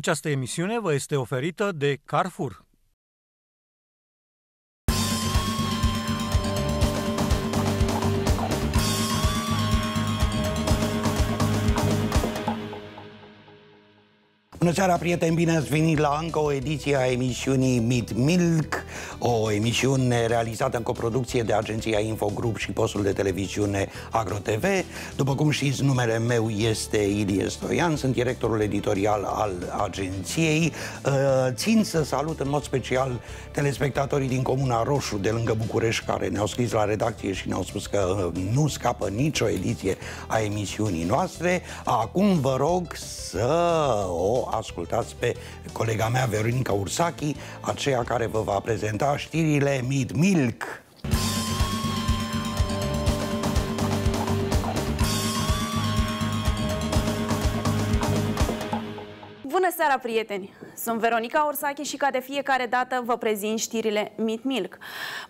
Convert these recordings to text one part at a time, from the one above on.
Această emisiune vă este oferită de Carrefour. Bună seara, prieteni! Bine ați venit la încă o ediție a emisiunii Meet Milk, o emisiune realizată în coproducție de agenția Infogroup și postul de televiziune AgroTV. După cum știți, numele meu este Ilie Stoian, sunt directorul editorial al agenției. Ă, țin să salut în mod special telespectatorii din Comuna Roșu, de lângă București, care ne-au scris la redacție și ne-au spus că nu scapă nicio ediție a emisiunii noastre. Acum vă rog să o ascultați pe colega mea, Veronica Ursachi, aceea care vă va prezenta știrile Mid Milk. seara, prieteni! Sunt Veronica Orsache și ca de fiecare dată vă prezint știrile Meat Milk.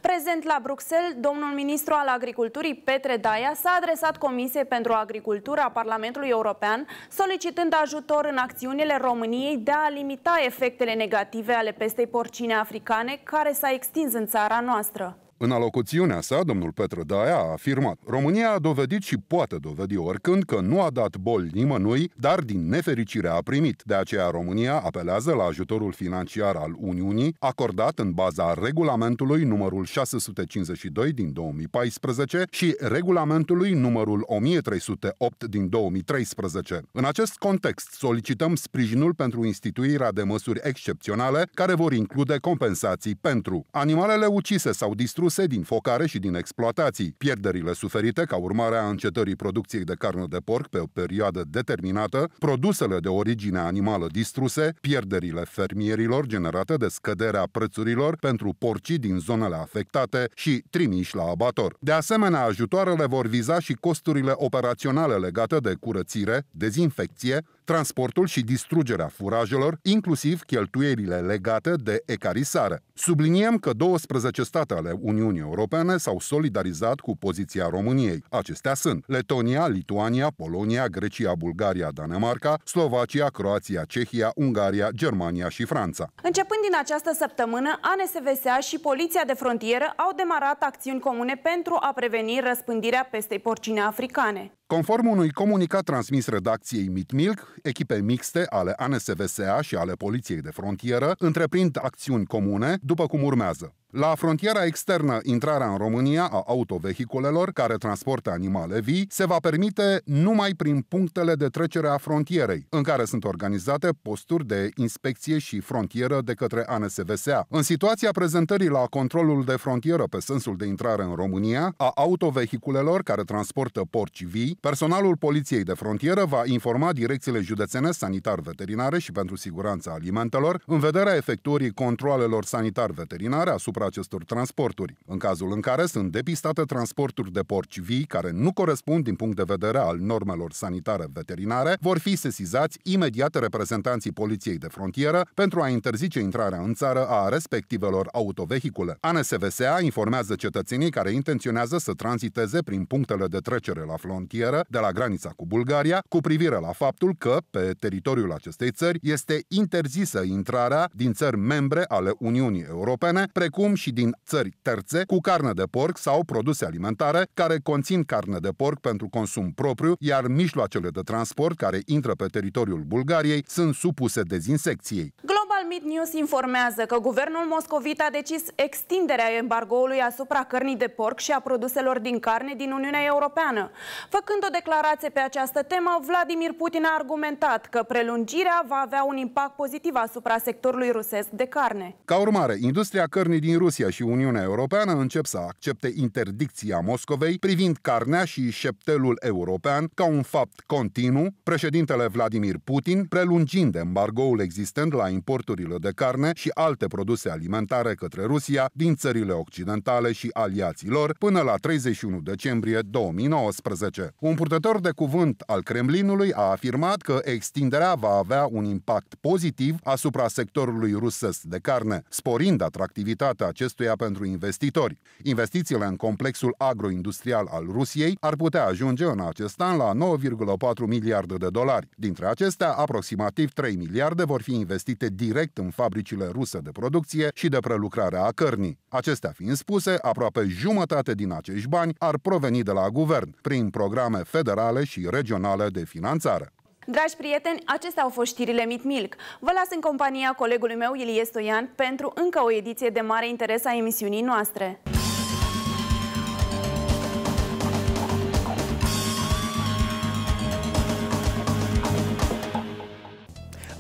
Prezent la Bruxelles, domnul ministru al agriculturii Petre Daia s-a adresat Comisiei pentru Agricultură a Parlamentului European solicitând ajutor în acțiunile României de a limita efectele negative ale pestei porcine africane care s-a extins în țara noastră. În alocuțiunea sa, domnul Petru Daia a afirmat România a dovedit și poate dovedi oricând că nu a dat boli nimănui, dar din nefericire a primit. De aceea România apelează la ajutorul financiar al Uniunii, acordat în baza regulamentului numărul 652 din 2014 și regulamentului numărul 1308 din 2013. În acest context, solicităm sprijinul pentru instituirea de măsuri excepționale care vor include compensații pentru animalele ucise sau distruse produse din focare și din exploatații. Pierderile suferite ca urmare a încetării producției de carne de porc pe o perioadă determinată, produsele de origine animală distruse, pierderile fermierilor generate de scăderea prețurilor pentru porcii din zonele afectate și trimiși la abator. De asemenea, ajutoarele vor viza și costurile operaționale legate de curățire, dezinfecție, transportul și distrugerea furajelor, inclusiv cheltuierile legate de ecarisare. Subliniem că 12 state ale Unii Uniunii Europene s-au solidarizat cu poziția României. Acestea sunt Letonia, Lituania, Polonia, Grecia, Bulgaria, Danemarca, Slovacia, Croația, Cehia, Ungaria, Germania și Franța. Începând din această săptămână, ANSVSA și Poliția de Frontieră au demarat acțiuni comune pentru a preveni răspândirea pestei porcine africane. Conform unui comunicat transmis redacției Mitmilk, echipe mixte ale ANSVSA și ale Poliției de Frontieră întreprind acțiuni comune, după cum urmează. La frontiera externă, intrarea în România a autovehiculelor care transportă animale vii se va permite numai prin punctele de trecere a frontierei, în care sunt organizate posturi de inspecție și frontieră de către ANSVSA. În situația prezentării la controlul de frontieră pe sensul de intrare în România a autovehiculelor care transportă porci vii, personalul Poliției de Frontieră va informa direcțiile județene sanitar-veterinare și pentru siguranța alimentelor în vederea efectuării controalelor sanitar-veterinare asupra acestor transporturi, în cazul în care sunt depistate transporturi de porci vii care nu corespund din punct de vedere al normelor sanitare veterinare, vor fi sesizați imediat reprezentanții Poliției de Frontieră pentru a interzice intrarea în țară a respectivelor autovehicule. ANSVSA informează cetățenii care intenționează să tranziteze prin punctele de trecere la frontieră frontieră de la granița cu Bulgaria cu privire la faptul că, pe teritoriul acestei țări, este interzisă intrarea din țări membre ale Uniunii Europene, precum și din țări terțe cu carne de porc sau produse alimentare care conțin carne de porc pentru consum propriu, iar mijloacele de transport care intră pe teritoriul Bulgariei sunt supuse dezinsecției. Glo- Global Meat News informează că guvernul moscovit a decis extinderea embargoului asupra cărnii de porc și a produselor din carne din Uniunea Europeană. Făcând o declarație pe această temă, Vladimir Putin a argumentat că prelungirea va avea un impact pozitiv asupra sectorului rusesc de carne. Ca urmare, industria cărnii din Rusia și Uniunea Europeană încep să accepte interdicția Moscovei privind carnea și șeptelul european ca un fapt continuu, președintele Vladimir Putin prelungind embargoul existent la import importurile de carne și alte produse alimentare către Rusia din țările occidentale și aliații lor până la 31 decembrie 2019. Un purtător de cuvânt al Kremlinului a afirmat că extinderea va avea un impact pozitiv asupra sectorului rusesc de carne, sporind atractivitatea acestuia pentru investitori. Investițiile în complexul agroindustrial al Rusiei ar putea ajunge în acest an la 9,4 miliarde de dolari. Dintre acestea, aproximativ 3 miliarde vor fi investite direct direct în fabricile ruse de producție și de prelucrare a cărnii. Acestea fiind spuse, aproape jumătate din acești bani ar proveni de la guvern, prin programe federale și regionale de finanțare. Dragi prieteni, acestea au fost știrile Mit Milk. Vă las în compania colegului meu, Ilie Stoian, pentru încă o ediție de mare interes a emisiunii noastre.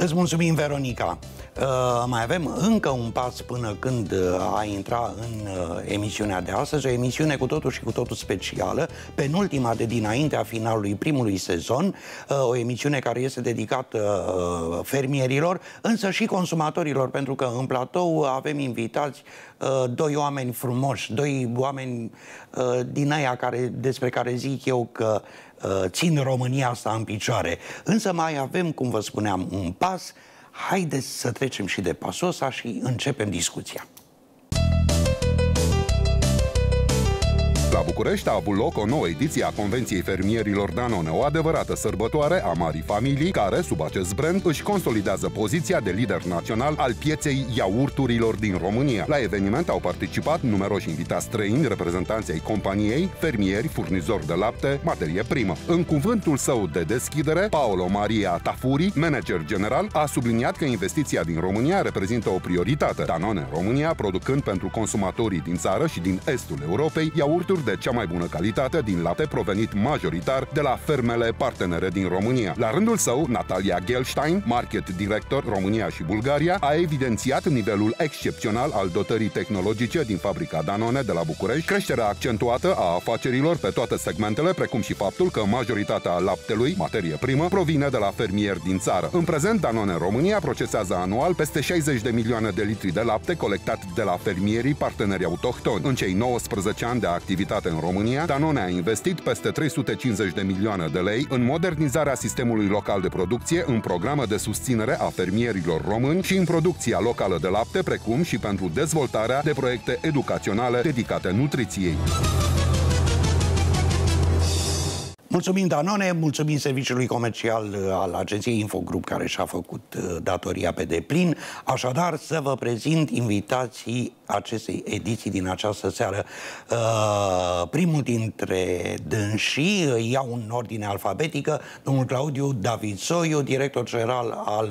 Îți mulțumim, Veronica. Uh, mai avem încă un pas până când uh, a intra în uh, emisiunea de astăzi, o emisiune cu totul și cu totul specială, penultima de dinaintea finalului primului sezon, o emisiune care este dedicată fermierilor, însă și consumatorilor, pentru că în platou avem invitați doi oameni frumoși, doi oameni din aia care, despre care zic eu că Uh, țin România asta în picioare. Însă mai avem, cum vă spuneam, un pas. Haideți să trecem și de pasul ăsta și începem discuția. La București a avut loc o nouă ediție a Convenției Fermierilor Danone, o adevărată sărbătoare a marii familii, care, sub acest brand, își consolidează poziția de lider național al pieței iaurturilor din România. La eveniment au participat numeroși invitați străini, reprezentanții ai companiei, fermieri, furnizori de lapte, materie primă. În cuvântul său de deschidere, Paolo Maria Tafuri, manager general, a subliniat că investiția din România reprezintă o prioritate. Danone România, producând pentru consumatorii din țară și din estul Europei iaurturi de cea mai bună calitate din lapte provenit majoritar de la fermele partenere din România. La rândul său, Natalia Gelstein, market director România și Bulgaria, a evidențiat nivelul excepțional al dotării tehnologice din fabrica Danone de la București, creșterea accentuată a afacerilor pe toate segmentele, precum și faptul că majoritatea laptelui, materie primă, provine de la fermieri din țară. În prezent, Danone România procesează anual peste 60 de milioane de litri de lapte colectat de la fermierii parteneri autohtoni. În cei 19 ani de activitate exploatate în România, Danone a investit peste 350 de milioane de lei în modernizarea sistemului local de producție, în programă de susținere a fermierilor români și în producția locală de lapte, precum și pentru dezvoltarea de proiecte educaționale dedicate nutriției. Mulțumim Danone, mulțumim serviciului comercial uh, al agenției Infogrup care și-a făcut uh, datoria pe deplin. Așadar, să vă prezint invitații acestei ediții din această seară. Uh, primul dintre dânsi iau în ordine alfabetică domnul Claudiu Soiu, director general al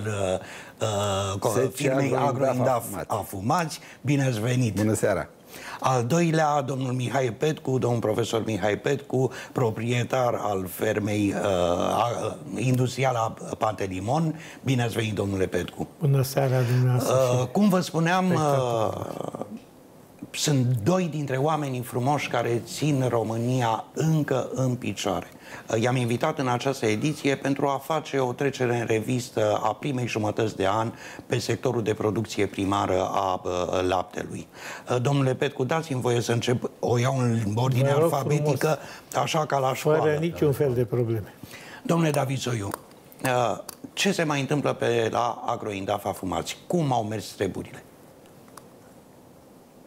firmei Agroindafumați. Bine ați venit! Bună seara! Al doilea, domnul Mihai Petcu, domnul profesor Mihai Petcu, proprietar al fermei uh, uh industrială a Pantelimon. Bine ați venit, domnule Petcu. Bună seara dumneavoastră. Uh, cum vă spuneam, uh, sunt doi dintre oamenii frumoși care țin România încă în picioare. I-am invitat în această ediție pentru a face o trecere în revistă a primei jumătăți de an pe sectorul de producție primară a laptelui. Domnule Petcu, dați-mi voie să încep, o iau în ordine alfabetică, frumos. așa ca la școală. Fără niciun fel de probleme. Domnule David Zoiu, uh, ce se mai întâmplă pe la agroindafa fumați? Cum au mers treburile?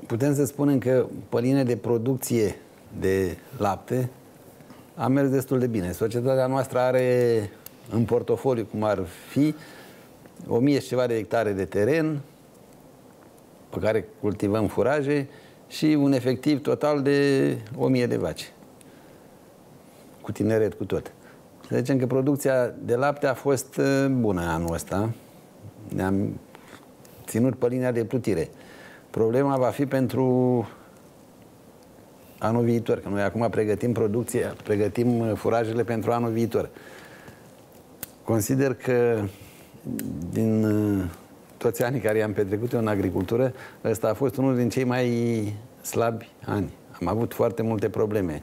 putem să spunem că pe linie de producție de lapte a mers destul de bine. Societatea noastră are în portofoliu, cum ar fi, o mie și ceva de hectare de teren pe care cultivăm furaje și un efectiv total de o mie de vaci. Cu tineret, cu tot. Să zicem că producția de lapte a fost uh, bună anul ăsta. Ne-am ținut pe linia de plutire. Problema va fi pentru anul viitor, că noi acum pregătim producția, pregătim uh, furajele pentru anul viitor. Consider că din uh, toți anii care i-am petrecut eu în agricultură, ăsta a fost unul din cei mai slabi ani. Am avut foarte multe probleme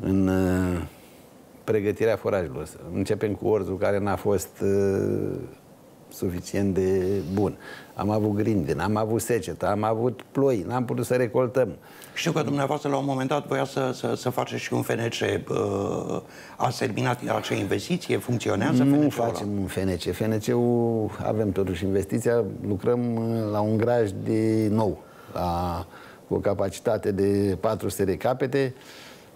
în uh, pregătirea forajelor. Începem cu orzul care n-a fost suficient de bun. Am avut grindin am avut secetă, am avut ploi, n-am putut să recoltăm. Știu că dumneavoastră la un moment dat voia să, să, să faceți și un FNC. Uh, ați terminat acea investiție? Funcționează Nu FNC facem un FNC. FNC-ul avem totuși investiția, lucrăm uh, la un graj de nou, la, cu o capacitate de 400 de capete.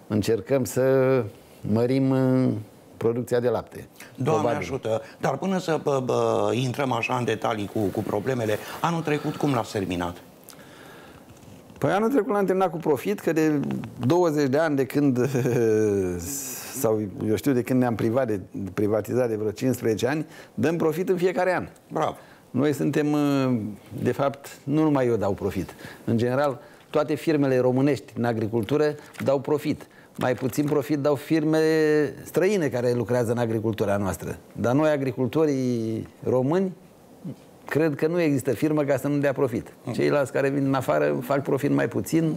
Încercăm să mărim uh, producția de lapte. Doamne probabil. ajută! Dar până să bă, bă, intrăm așa în detalii cu, cu problemele, anul trecut cum l a terminat? Păi anul trecut l-am terminat cu profit, că de 20 de ani de când, sau eu știu de când ne-am privat de, privatizat de vreo 15 ani, dăm profit în fiecare an. Bravo! Noi suntem, ă, de fapt, nu numai eu dau profit. În general, toate firmele românești în agricultură dau profit. Mai puțin profit dau firme străine care lucrează în agricultura noastră. Dar noi, agricultorii români, cred că nu există firmă ca să nu dea profit. Mm. Ceilalți care vin în afară fac profit mai puțin.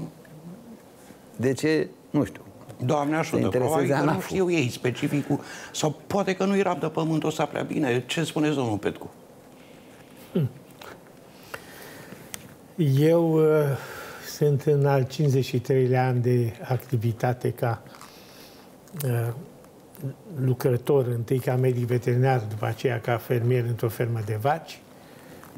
De ce? Nu știu. Doamne ajută, probabil că nu știu ei specificul sau poate că nu-i rabdă pământul ăsta prea bine. Ce spuneți, domnul Petcu? Eu uh sunt în al 53-lea an de activitate ca uh, lucrător, întâi ca medic veterinar, după aceea ca fermier într-o fermă de vaci.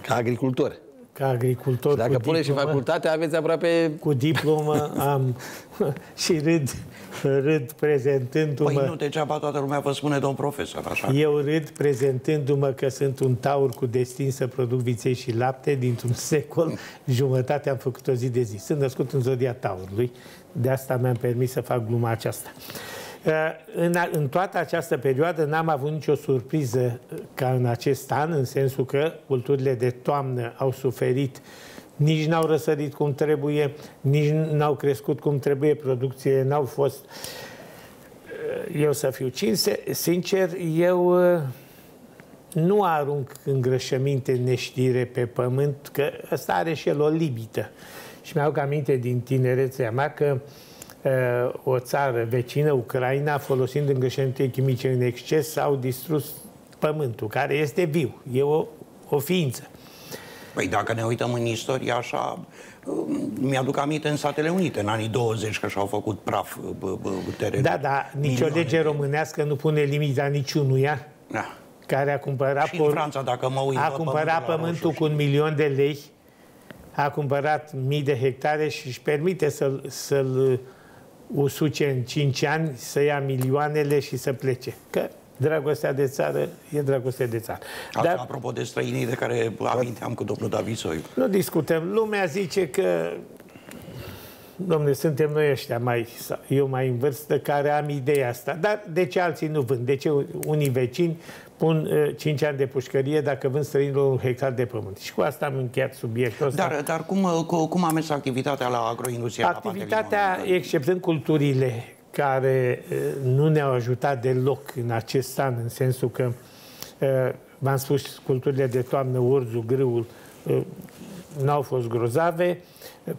Ca agricultor? ca agricultor. Și dacă diplomă, puneți și facultate, aveți aproape... Cu diplomă am și râd, râd prezentându-mă... Păi nu, degeaba toată lumea vă spune domn profesor, așa. Eu râd prezentându-mă că sunt un taur cu destin să produc viței și lapte dintr-un secol, jumătate am făcut o zi de zi. Sunt născut în zodia taurului, de asta mi-am permis să fac gluma aceasta. Eh, în, în toată această perioadă n-am avut nicio surpriză eh, ca în acest an, în sensul că culturile de toamnă au suferit nici n-au răsărit cum trebuie, nici n-au crescut cum trebuie, producție n-au fost. Eh, eu să fiu cinste, sincer, eu nu arunc îngrășăminte neștire pe pământ, că ăsta are și el o limită. Și mi-au aminte din tinerețea mea că uh, Eh, o țară vecină, Ucraina, folosind îngrășăminte chimice în exces, s-au distrus pământul, care este viu, e o, o ființă. Păi dacă ne uităm în istorie așa, um, mi-aduc aminte în Statele Unite, în anii 20, că și-au făcut praf uh, uh, uh, terenul. Da, da, nicio lege românească nu pune limita niciunuia. Da. Care a cumpărat, și în Franța, dacă mă uit, a cumpărat pământul, pământul cu un milion de lei, a cumpărat mii de hectare și își permite să-l să, -l, să l usuce în 5 ani, să ia milioanele și să plece. Că dragostea de țară e dragostea de țară. Așa, Dar, apropo de străinii de care aminteam cu domnul David Soiu. Nu discutăm. Lumea zice că domnule, suntem noi ăștia mai, eu mai în vârstă, care am ideea asta. Dar de ce alții nu vând? De ce unii vecini spun 5 ani de pușcărie dacă vând străinilor un hectar de pământ. Și cu asta am încheiat subiectul ăsta. Dar, dar cum, cum a mers activitatea la agroindustria? Activitatea, la exceptând culturile, care nu ne-au ajutat deloc în acest an, în sensul că, v-am spus, culturile de toamnă, urzul, grâul, n-au fost grozave,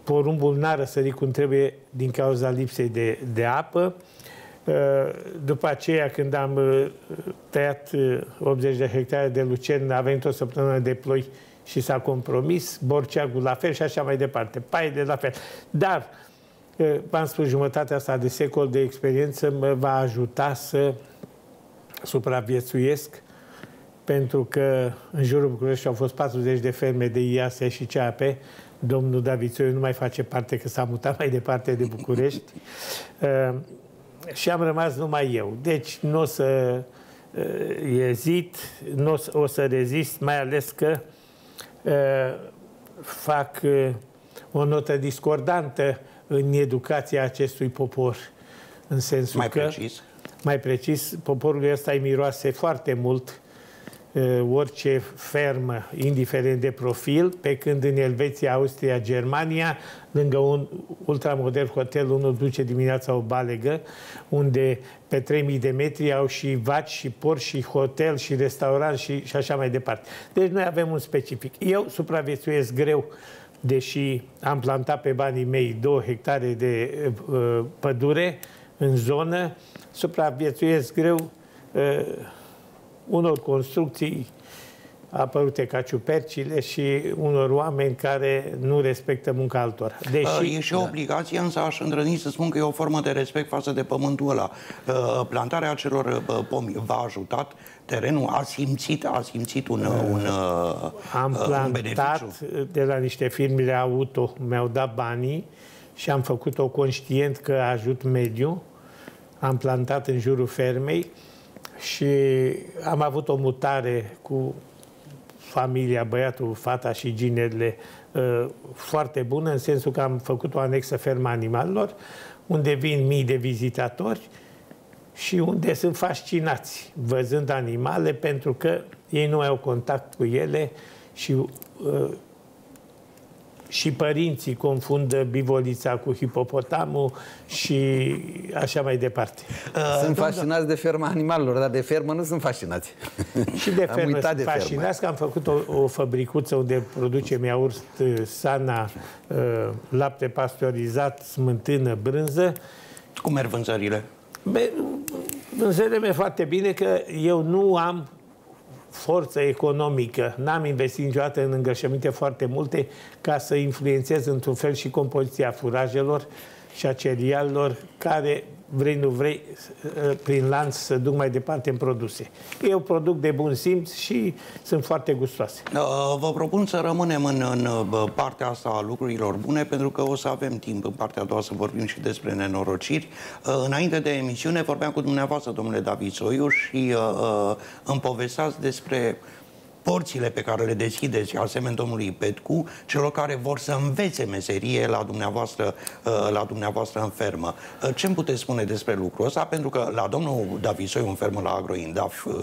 porumbul n-a răsărit cum trebuie din cauza lipsei de, de apă, Eh, după aceea, când am eh, tăiat 80 eh, de hectare de lucern, a venit o săptămână de ploi și s-a compromis, borceagul la fel și așa mai departe, Paie de la fel. Dar, v-am spus, jumătatea asta de secol de experiență mă va ajuta să supraviețuiesc, pentru că în jurul București au fost 40 de ferme de IASE și CAP, domnul Davițoiu nu mai face parte, că s-a mutat mai departe de București. și am rămas numai eu. Deci nu o să uh, ezit, nu o să rezist, mai ales că uh, fac uh, o notă discordantă în educația acestui popor. În sensul mai că, precis? Mai precis, poporul ăsta îi miroase foarte mult orice fermă, indiferent de profil, pe când în Elveția, Austria, Germania, lângă un ultramodern hotel, unul duce dimineața o balegă, unde pe 3000 de metri au și vaci, și porci, și hotel, și restaurant, și, și așa mai departe. Deci noi avem un specific. Eu supraviețuiesc greu, deși am plantat pe banii mei 2 hectare de uh, pădure în zonă, supraviețuiesc greu uh, unor construcții apărute ca ciupercile și unor oameni care nu respectă munca altora. Deși, e și o da. obligație, însă aș îndrăzni să spun că e o formă de respect față de pământul ăla. Ă, plantarea acelor ă, pomi v-a ajutat terenul? A simțit, a simțit un, ă, un Am un plantat beneficiu. de la niște firmele auto, mi-au dat banii și am făcut-o conștient că ajut mediu. Am plantat în jurul fermei și am avut o mutare cu familia, băiatul, fata și ginerile uh, foarte bună, în sensul că am făcut o anexă fermă animalelor, unde vin mii de vizitatori și unde sunt fascinați văzând animale, pentru că ei nu au contact cu ele și uh, și părinții confundă bivolița cu hipopotamul și așa mai departe. Uh, sunt fascinați de ferma animalelor, dar de fermă nu sunt fascinați. Și de fermă am uitat sunt de fascinați fermă. că am făcut o, o fabricuță unde producem iaurt uh, sana, uh, lapte pasteurizat, smântână, brânză. Cum merg vânzările? vânzările merg foarte bine că eu nu am forță economică. N-am investit niciodată în îngrășăminte foarte multe ca să influențez într-un fel și compoziția furajelor și a cerealilor care, vrei, nu vrei, ă, prin lanț să duc mai departe în produse. Eu produc de bun simț și sunt foarte gustoase. Ă, vă propun să rămânem în, în partea asta a lucrurilor bune, pentru că o să avem timp în partea a doua să vorbim și despre nenorociri. Ă, înainte de emisiune vorbeam cu dumneavoastră, domnule David Soiu, și îmi povesteați despre porțile pe care le deschideți, asemenea domnului Petcu, celor care vor să învețe meserie la dumneavoastră, uh, la dumneavoastră în fermă. Uh, ce îmi puteți spune despre lucrul ăsta? Pentru că la domnul Davisoi, în fermă la Agroindaf, uh,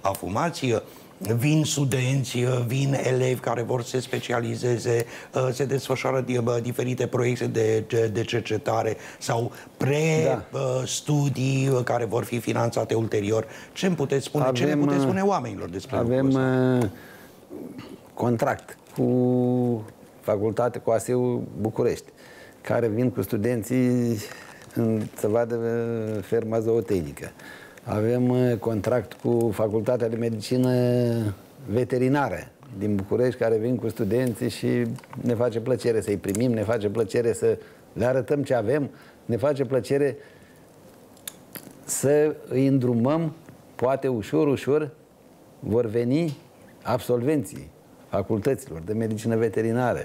afumați, vin studenți, uh, vin elevi care vor să se specializeze, uh, se desfășoară uh, diferite proiecte de, de cercetare sau pre-studii da. care vor fi finanțate ulterior. Ce îmi puteți spune? Avem, ce ne puteți spune oamenilor despre Avem ăsta? contract cu facultate, cu ASEU București, care vin cu studenții în, să vadă ferma zootehnică. Avem eh, contract cu Facultatea de Medicină Veterinară din București care vin cu studenții și ne face plăcere să-i primim, ne face plăcere să le arătăm ce avem, ne face plăcere să îi îndrumăm, poate ușor, ușor, vor veni absolvenții facultăților de medicină veterinară,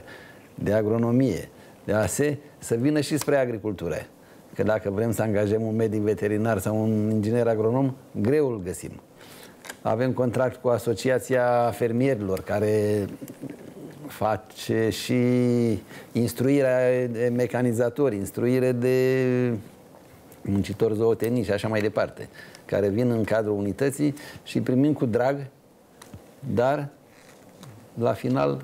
de agronomie, de ASE, să vină și spre agricultură. Că dacă vrem să angajăm un medic veterinar sau un inginer agronom, greu îl găsim. Avem contract cu Asociația Fermierilor, care face și instruirea de mecanizatori, instruire de muncitori zootenii și așa mai departe, care vin în cadrul unității și primim cu drag, dar la final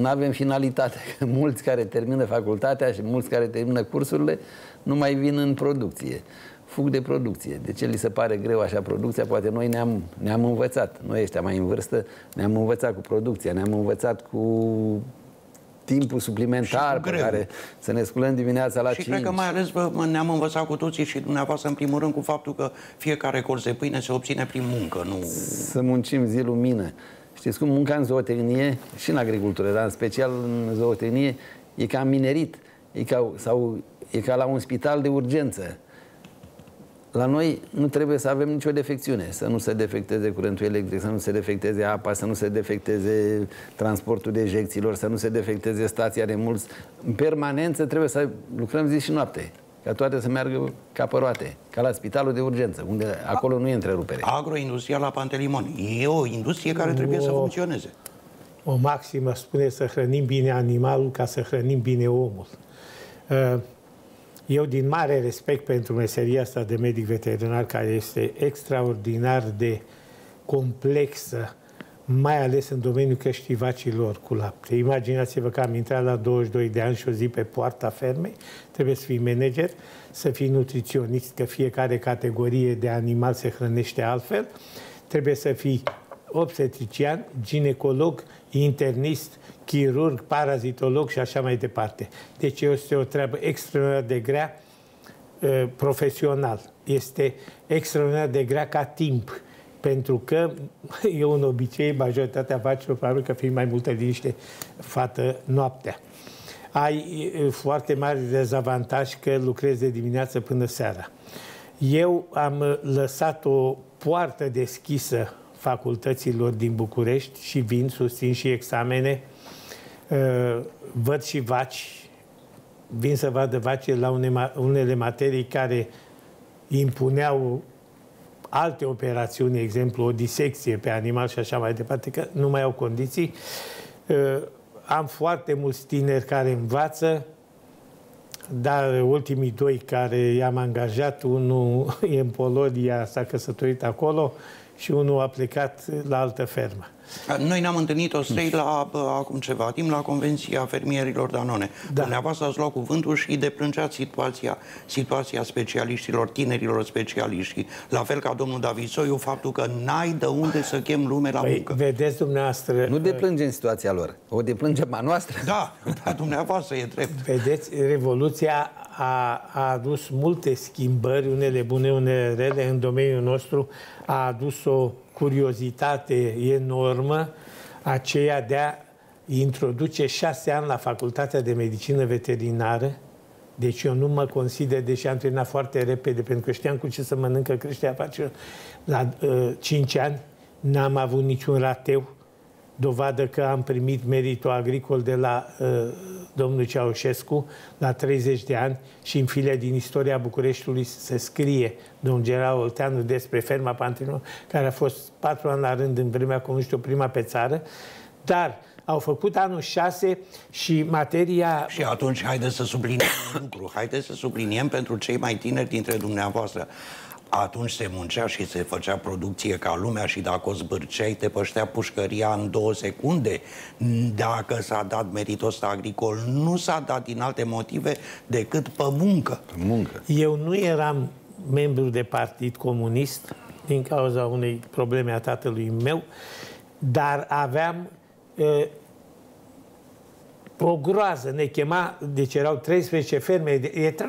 nu avem finalitate. mulți care termină facultatea și mulți care termină cursurile nu mai vin în producție. Fug de producție. De ce li se pare greu așa producția? Poate noi ne-am, ne-am învățat. Noi ăștia mai în vârstă ne-am învățat cu producția, ne-am învățat cu timpul suplimentar pe greu. care să ne sculăm dimineața la și 5. Și cred că mai ales ne-am învățat cu toții și dumneavoastră în primul rând cu faptul că fiecare colț de pâine se obține prin muncă. Nu... Să muncim zi lumină. Știți cum munca în zootehnie și în agricultură, dar în special în zootehnie, e ca minerit, e ca, sau e ca la un spital de urgență. La noi nu trebuie să avem nicio defecțiune, să nu se defecteze curentul electric, să nu se defecteze apa, să nu se defecteze transportul de ejecțiilor, să nu se defecteze stația de mulți. În permanență trebuie să lucrăm zi și noapte ca toate să meargă ca pe roate, ca la spitalul de urgență, unde acolo nu e întrerupere. Agroindustria la Pantelimon e o industrie care trebuie o, să funcționeze. O maximă spune să hrănim bine animalul ca să hrănim bine omul. Eu, din mare respect pentru meseria asta de medic veterinar, care este extraordinar de complexă, mai ales în domeniul căștivacilor cu lapte. Imaginați-vă că am intrat la 22 de ani și o zi pe poarta fermei, trebuie să fii manager, să fii nutriționist, că fiecare categorie de animal se hrănește altfel, trebuie să fii obstetrician, ginecolog, internist, chirurg, parazitolog și așa mai departe. Deci este o treabă extraordinar de grea eh, profesional. Este extraordinar de grea ca timp pentru că e un obicei, majoritatea vacilor, probabil că fiind mai multă liniște, fată noaptea. Ai foarte mari dezavantaj că lucrezi de dimineață până seara. Eu am lăsat o poartă deschisă facultăților din București și vin, susțin și examene, văd și vaci, vin să vadă vaci la unele materii care impuneau alte operațiuni, exemplu o disecție pe animal și așa mai departe, că nu mai au condiții. Uh, am foarte mulți tineri care învață, dar ultimii doi care i-am angajat, unul e în Polonia, s-a căsătorit acolo și unul a plecat la altă fermă. Noi ne-am întâlnit o trei la, acum ceva timp la Convenția Fermierilor Danone. Da. Dumneavoastră ați luat cuvântul și deplângeați situația, situația specialiștilor, tinerilor specialiști. La fel ca domnul David Soiu, faptul că n-ai de unde să chem lume la păi, muncă. vedeți dumneavoastră... Nu uh, deplângem situația lor, o deplângem a noastră. Da, dar dumneavoastră e drept. Vedeți, Revoluția a, a adus multe schimbări, unele bune, unele rele în domeniul nostru, a adus o curiozitate enormă aceea de a introduce șase ani la Facultatea de Medicină Veterinară. Deci eu nu mă consider, deși am terminat foarte repede, pentru că știam cu ce să mănâncă creștea face La uh, cinci ani n-am avut niciun rateu dovadă că am primit meritul agricol de la uh, domnul Ceaușescu la 30 de ani și în file din istoria Bucureștiului se scrie domnul Gerard Olteanu despre ferma Pantinu, care a fost patru ani la rând în vremea comunistă prima pe țară, dar au făcut anul 6 și materia... Și atunci haideți să subliniem un lucru, haideți să subliniem pentru cei mai tineri dintre dumneavoastră atunci se muncea și se făcea producție ca lumea și dacă o zbârceai, te păștea pușcăria în două secunde. Dacă s-a dat meritul ăsta agricol, nu s-a dat din alte motive decât pe muncă. Pe muncă. Eu nu eram membru de partid comunist din cauza unei probleme a tatălui meu, dar aveam uh, o groază. Ne chema, deci erau 13 ferme,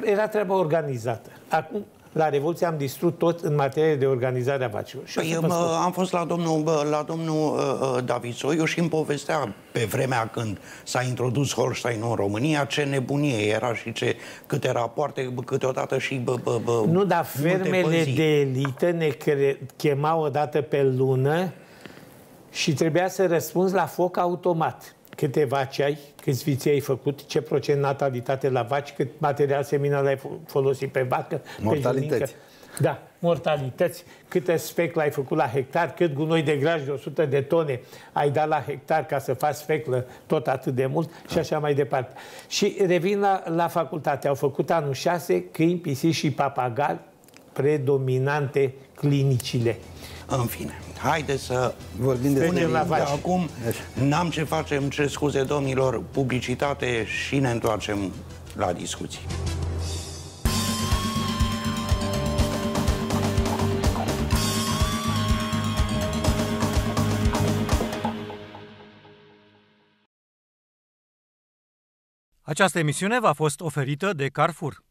era treaba organizată. Acum la Revoluție am distrus tot în materie de organizare a afacerilor. Păi, mă, am fost la domnul, la domnul uh, David Soiu și îmi povestea pe vremea când s-a introdus Holstein în România ce nebunie era și ce, câte rapoarte, câteodată și... Bă, bă, bă, nu, dar fermele de elită ne chemau o dată pe lună și trebuia să răspunzi la foc automat câte vaci ai, câți viței ai făcut, ce procent natalitate la vaci, cât material seminal ai folosit pe vacă, mortalități. pe Da, mortalități, câte sfeclă ai făcut la hectar, cât gunoi de graj de 100 de tone ai dat la hectar ca să faci sfeclă tot atât de mult și da. așa mai departe. Și revin la, la facultate. Au făcut anul 6 câini, pisici și papagali predominante clinicile. În fine. Haide să vorbim de punem la faci. acum. N-am ce facem, ce scuze domnilor, publicitate și ne întoarcem la discuții. Această emisiune v-a fost oferită de Carrefour.